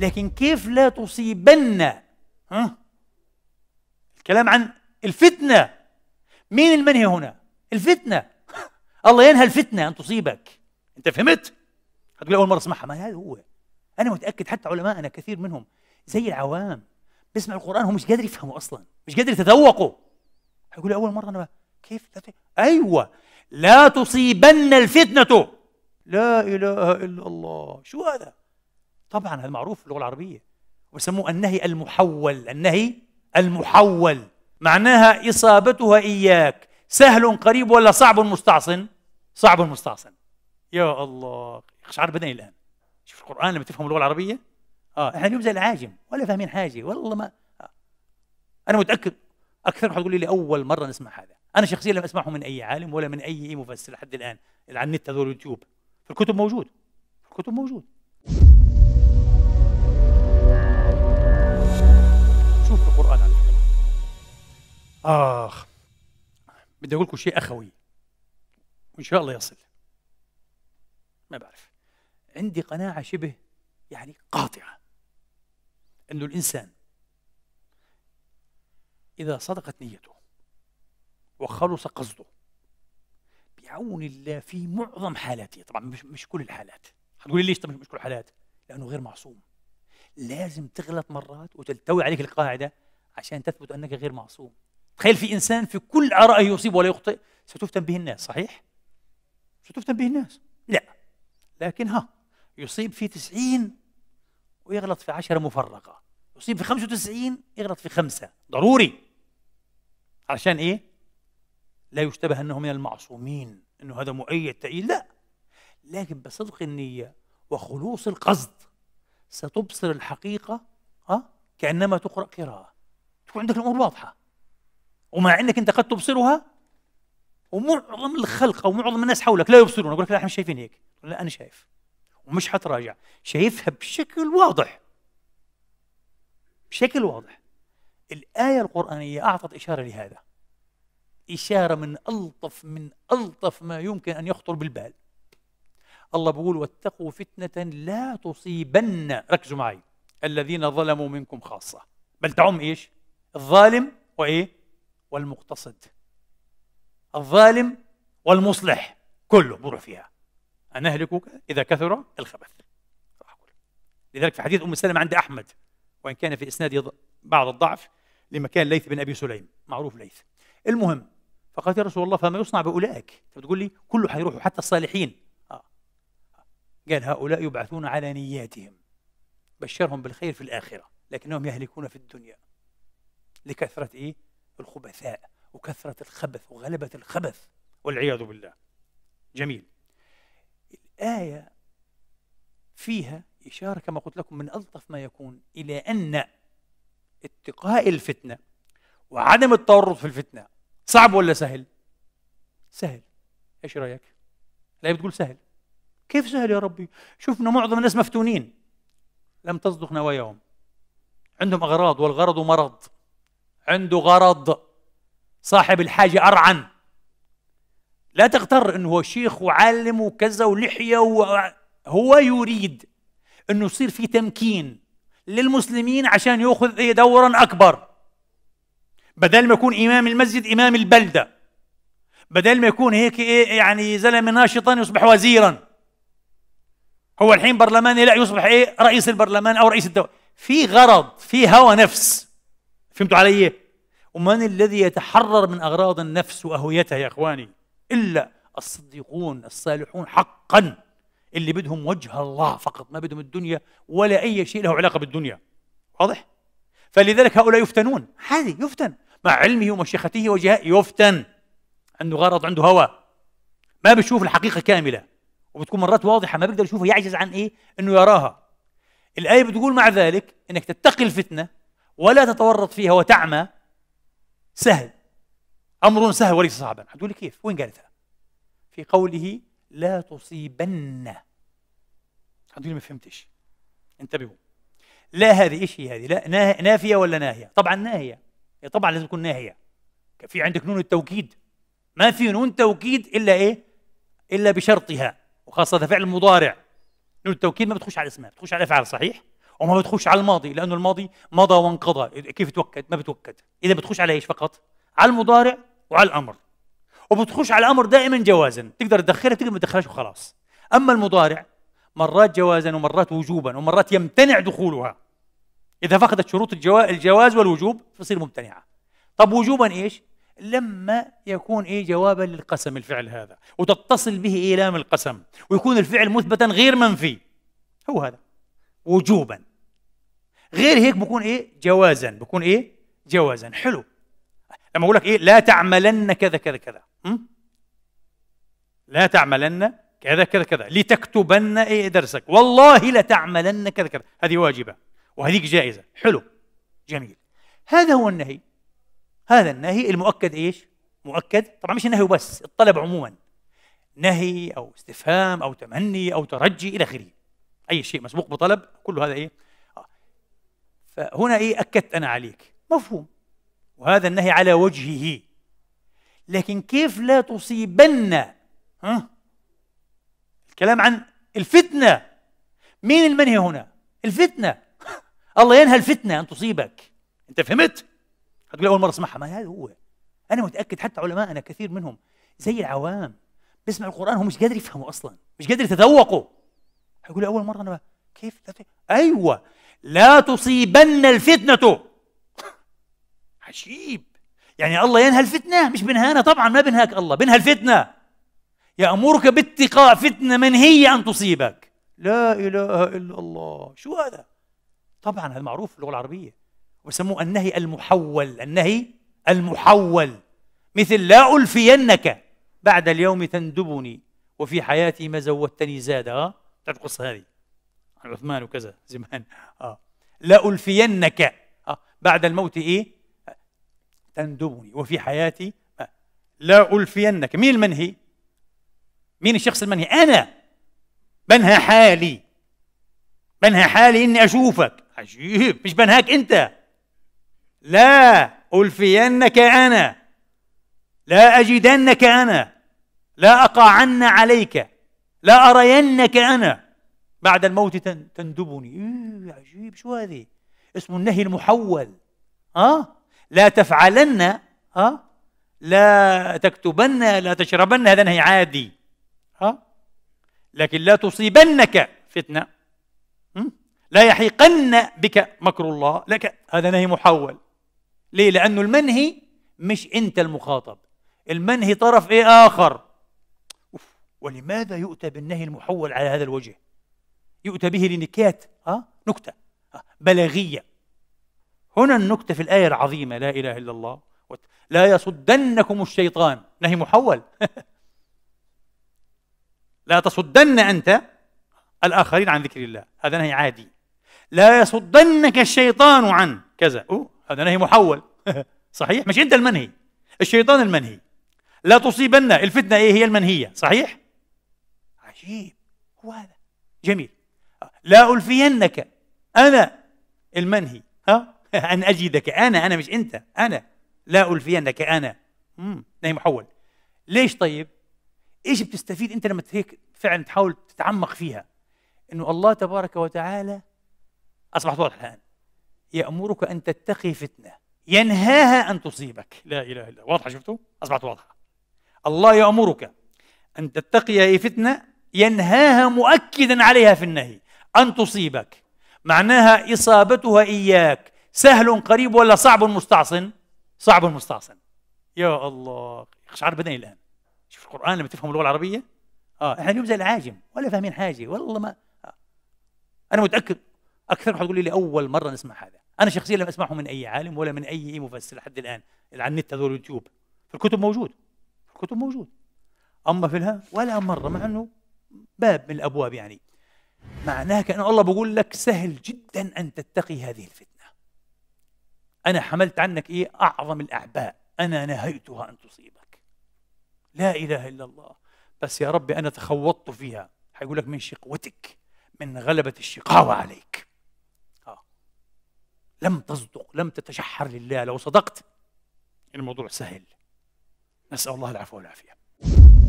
لكن كيف لا تصيبن ها؟ الكلام عن الفتنة مين المنهي هنا الفتنة الله ينهى الفتنة أن تصيبك أنت فهمت؟ هتقول أول مرة أسمعها ما هذا هو أنا متأكد حتى علماءنا كثير منهم زي العوام بيسمع القرآن هو مش قادر يفهمه أصلا مش قادر يتذوقه هيقول أول مرة أنا كيف لا أيوة لا تصيبن الفتنة لا إله إلا الله شو هذا طبعا هذا معروف في اللغه العربيه وسموه النهي المحول النهي المحول معناها اصابتها اياك سهل قريب ولا صعب مستعصن صعب مستعصن يا الله قشعر بدني الان شوف القران لما تفهم اللغه العربيه اه احنا اليوم زي العاجم ولا فاهمين حاجه والله ما آه. انا متاكد اكثر من تقول لي اول مره نسمع هذا انا شخصيا لم اسمعه من اي عالم ولا من اي مفسر لحد الان على النت هذول اليوتيوب في الكتب موجود في الكتب موجود اخ بدي اقول لكم شيء اخوي وان شاء الله يصل ما بعرف عندي قناعه شبه يعني قاطعه انه الانسان اذا صدقت نيته وخلص قصده بعون الله في معظم حالاته طبعا مش مش كل الحالات هتقولي ليش طبعا مش كل الحالات لانه غير معصوم لازم تغلط مرات وتلتوي عليك القاعده عشان تثبت انك غير معصوم تخيل في انسان في كل ارائه يصيب ولا يخطئ ستفتن به الناس صحيح؟ ستفتن به الناس لا لكن ها يصيب في 90 ويغلط في 10 مفرقه يصيب في 95 يغلط في خمسه ضروري علشان ايه؟ لا يشتبه انه من المعصومين انه هذا مؤيد تأييد لا لكن بصدق النية وخلوص القصد ستبصر الحقيقة ها كأنما تقرأ قراءة تكون عندك الأمور واضحة ومع انك انت قد تبصرها ومعظم الخلق او معظم الناس حولك لا يبصرون اقول لك لا احنا مش شايفين هيك لا انا شايف ومش حتراجع شايفها بشكل واضح بشكل واضح الآية القرآنية أعطت إشارة لهذا إشارة من ألطف من ألطف ما يمكن أن يخطر بالبال الله بيقول واتقوا فتنة لا تصيبن ركزوا معي الذين ظلموا منكم خاصة بل تعم إيش الظالم وإيه والمقتصد الظالم والمصلح كله بروح فيها أنا أهلكك إذا كثر الخبث لذلك في حديث أم سلمة عند أحمد وإن كان في إسناد بعض الضعف لمكان ليث بن أبي سليم معروف ليث المهم فقالت يا رسول الله فما يصنع بأولئك أنت لي كله حيروحوا حتى الصالحين آه. قال هؤلاء يبعثون على نياتهم بشرهم بالخير في الآخرة لكنهم يهلكون في الدنيا لكثرة إيه الخبثاء وكثرة الخبث وغلبة الخبث والعياذ بالله جميل الآية فيها إشارة كما قلت لكم من ألطف ما يكون إلى أن اتقاء الفتنة وعدم التورط في الفتنة صعب ولا سهل؟ سهل ايش رايك؟ لا بتقول سهل كيف سهل يا ربي؟ شفنا معظم الناس مفتونين لم تصدق نواياهم عندهم اغراض والغرض مرض عنده غرض صاحب الحاجة أرعن لا تغتر أنه شيخ وعالم وكذا ولحية هو يريد أنه يصير في تمكين للمسلمين عشان يأخذ دورا أكبر بدل ما يكون إمام المسجد إمام البلدة بدل ما يكون هيك إيه يعني زلمة ناشطا يصبح وزيرا هو الحين برلماني لا يصبح إيه رئيس البرلمان أو رئيس الدولة في غرض في هوى نفس فهمتوا علي إيه؟ ومن الذي يتحرر من أغراض النفس وأهويتها يا إخواني إلا الصديقون الصالحون حقا اللي بدهم وجه الله فقط ما بدهم الدنيا ولا أي شيء له علاقة بالدنيا واضح؟ فلذلك هؤلاء يفتنون هذه يفتن مع علمه ومشيخته وجهاء يفتن عنده غرض عنده هوى ما بيشوف الحقيقة كاملة وبتكون مرات واضحة ما بيقدر يشوفها يعجز عن إيه؟ إنه يراها الآية بتقول مع ذلك إنك تتقي الفتنة ولا تتورط فيها وتعمى سهل امر سهل وليس صعبا هتقولي كيف وين قالتها في قوله لا تصيبن هتقولي ما فهمتش انتبهوا لا هذه ايش هي هذه لا نافيه ولا ناهيه طبعا ناهيه هي طبعا لازم تكون ناهيه في عندك نون التوكيد ما في نون توكيد الا ايه الا بشرطها وخاصه فعل مضارع نون التوكيد ما بتخش على اسمها بتخش على الافعال صحيح وما بتخش على الماضي لانه الماضي مضى وانقضى كيف توكد ما بتوكد اذا بتخش على ايش فقط على المضارع وعلى الامر وبتخش على الامر دائما جوازا تقدر تدخلها تقدر ما تدخلهاش وخلاص اما المضارع مرات جوازا ومرات وجوبا ومرات يمتنع دخولها اذا فقدت شروط الجواز والوجوب تصير ممتنعه طب وجوبا ايش لما يكون ايه جوابا للقسم الفعل هذا وتتصل به ايلام القسم ويكون الفعل مثبتا غير منفي هو هذا وجوبا غير هيك بكون ايه جوازا بكون ايه جوازا حلو لما اقول لك ايه لا تعملن كذا كذا كذا م? لا تعملن كذا كذا كذا لتكتبن ايه درسك والله لتعملن كذا كذا هذه واجبه وهذيك جائزه حلو جميل هذا هو النهي هذا النهي المؤكد ايش مؤكد طبعا مش النهي وبس الطلب عموما نهي او استفهام او تمني او ترجي الى اخره اي شيء مسبوق بطلب كل هذا ايه فهنا إيه أكدت أنا عليك مفهوم وهذا النهي على وجهه لكن كيف لا تصيبن ها؟ الكلام عن الفتنة مين المنهي هنا الفتنة الله ينهى الفتنة أن تصيبك أنت فهمت هتقول أول مرة أسمعها ما هذا هو أنا متأكد حتى علماءنا كثير منهم زي العوام بيسمع القرآن هو مش قادر يفهمه أصلا مش قادر يتذوقه هيقول أول مرة أنا كيف أيوة لا تصيبن الفتنة عجيب يعني الله ينهى الفتنة مش بنهانا طبعا ما بنهاك الله بنهى الفتنة يأمرك باتقاء فتنة من هي أن تصيبك لا إله إلا الله شو هذا طبعا هذا معروف في اللغة العربية وسموه النهي المحول النهي المحول مثل لا ألفينك بعد اليوم تندبني وفي حياتي ما زودتني زاد ها القصة هذه عثمان وكذا زمان اه لألفينك آه بعد الموت ايه تندبني وفي حياتي آه. لألفينك مين المنهي مين الشخص المنهي انا بنهى حالي بنهى حالي اني اشوفك عجيب مش بنهاك انت لا ألفينك أنا لا أجدنك أنا لا أقعن عليك لا أرينك أنا بعد الموت تندبني إيه عجيب شو هذه اسمه النهي المحول ها آه؟ لا تفعلن ها آه؟ لا تكتبن لا تشربن هذا نهي عادي ها آه؟ لكن لا تصيبنك فتنة لا يحيقن بك مكر الله لك هذا نهي محول ليه لأنه المنهي مش أنت المخاطب المنهي طرف إيه آخر ولماذا يؤتى بالنهي المحول على هذا الوجه يؤتى به لنكات ها آه، نكتة آه، بلاغية هنا النكتة في الآية العظيمة لا إله إلا الله لا يصدنكم الشيطان نهي محول لا تصدن أنت الآخرين عن ذكر الله هذا نهي عادي لا يصدنك الشيطان عن كذا أوه هذا نهي محول صحيح مش أنت المنهي الشيطان المنهي لا تصيبن الفتنة إيه هي المنهية صحيح عجيب هو هذا جميل لا ألفينك أنا المنهي ها أن أجدك أنا أنا مش أنت أنا لا ألفينك أنا امم نايم محول ليش طيب؟ ايش بتستفيد انت لما هيك فعلا تحاول تتعمق فيها؟ انه الله تبارك وتعالى اصبحت واضحه الان يامرك ان تتقي فتنه ينهاها ان تصيبك لا اله الا واضحه شفتوا؟ اصبحت واضحه الله يامرك ان تتقي اي فتنه ينهاها مؤكدا عليها في النهي أن تصيبك معناها إصابتها إياك سهل قريب ولا صعب مستعصن صعب مستعصن يا الله شعر بدني إيه الآن شوف القرآن لما تفهم اللغة العربية آه إحنا اليوم زي العاجم ولا فاهمين حاجة والله ما آه. أنا متأكد أكثر واحد يقول لي أول مرة نسمع هذا أنا شخصيا لم أسمعه من أي عالم ولا من أي مفسر لحد الآن على النت هذول اليوتيوب في الكتب موجود في الكتب موجود أما في الها ولا مرة مع أنه باب من الأبواب يعني معناها كأن الله بيقول لك سهل جدا أن تتقي هذه الفتنة أنا حملت عنك إيه أعظم الأعباء أنا نهيتها أن تصيبك لا إله إلا الله بس يا ربي أنا تخوضت فيها حيقول لك من شقوتك من غلبة الشقاوة عليك آه. لم تصدق لم تتشحر لله لو صدقت الموضوع سهل نسأل الله العفو والعافية